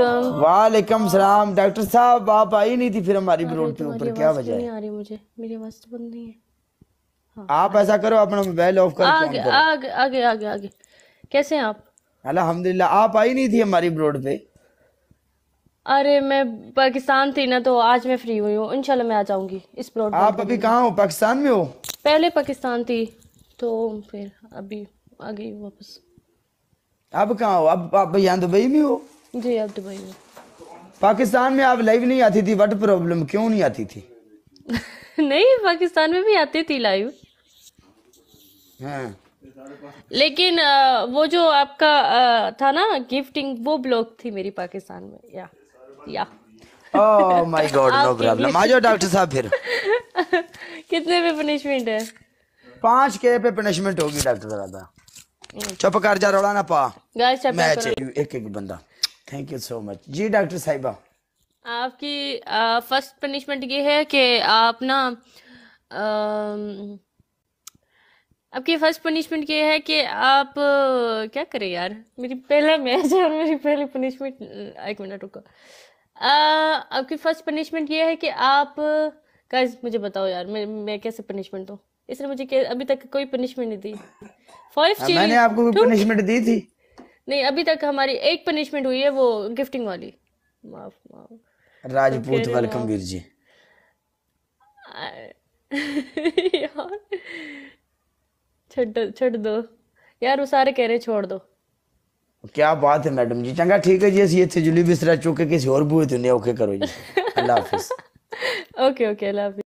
वालेकुम वालेकुम सलाम डॉक्टर साहब आप आई नहीं थी फिर हमारी रोड तो के ऊपर क्या वजह है तो हाँ, आप ऐसा करो अपना मोबाइल ऑफ कर आगे आगे आगे आगे आगे कैसे हैं आप अल्हम्दुलिल्लाह आप आई नहीं थी हमारी रोड पे अरे मैं पाकिस्तान थी ना तो आज मैं फ्री हुई हूँ इनशाला मैं आ जाऊंगी इस ब्रॉड आप अभी कहाँ हो पाकिस्तान में हो पहले पाकिस्तान थी तो फिर अभी आ गई वापस अब कहाँ हो अब आप यहाँ दुबई में हो जी अब दुबई तो में पाकिस्तान में आप लाइव नहीं आती थी व्हाट प्रॉब्लम क्यों नहीं आती थी नहीं पाकिस्तान में भी आती थी लाइव हाँ। लेकिन आ, वो जो आपका आ, था ना गिफ्टिंग वो ब्लॉक थी मेरी पाकिस्तान में या या oh my god no problem आ जाओ डॉक्टर साहब फिर कितने पे पनिशमेंट है पांच के पे पनिशमेंट होगी डॉक्टर साहब हम्म। चुप कर जा रोला ना पा गाइस चुप मैच एक एक बंदा थैंक यू सो मच जी डॉक्टर साहिबा आपकी फर्स्ट पनिशमेंट ये है कि आप ना आपकी फर्स्ट पनिशमेंट ये है कि आप क्या करें यार मेरी पहला मैच है और मेरी पहली पनिशमेंट एक मिनट रुको आपकी फर्स्ट पनिशमेंट ये है कि आप गाइस मुझे बताओ यार मैं, मैं कैसे पनिशमेंट दूँ इसने मुझे अभी तक कोई पनिशमेंट नहीं दी फाइव हाँ, मैंने आपको पनिशमेंट दी थी नहीं अभी तक हमारी एक पनिशमेंट हुई है वो गिफ्टिंग वाली माफ माफ राजपूत वेलकम वीर जी यार छोड़ छोड़ दो यार वो सारे कह रहे छोड़ दो क्या बात है मैडम जी चंगा ठीक है जी ਅਸੀਂ ਇੱਥੇ जुली बिस्तरा चुके किसी और बुरी दुनिया ओके करो जी अल्लाह हाफिज ओके ओके अल्लाह ਓਕੇ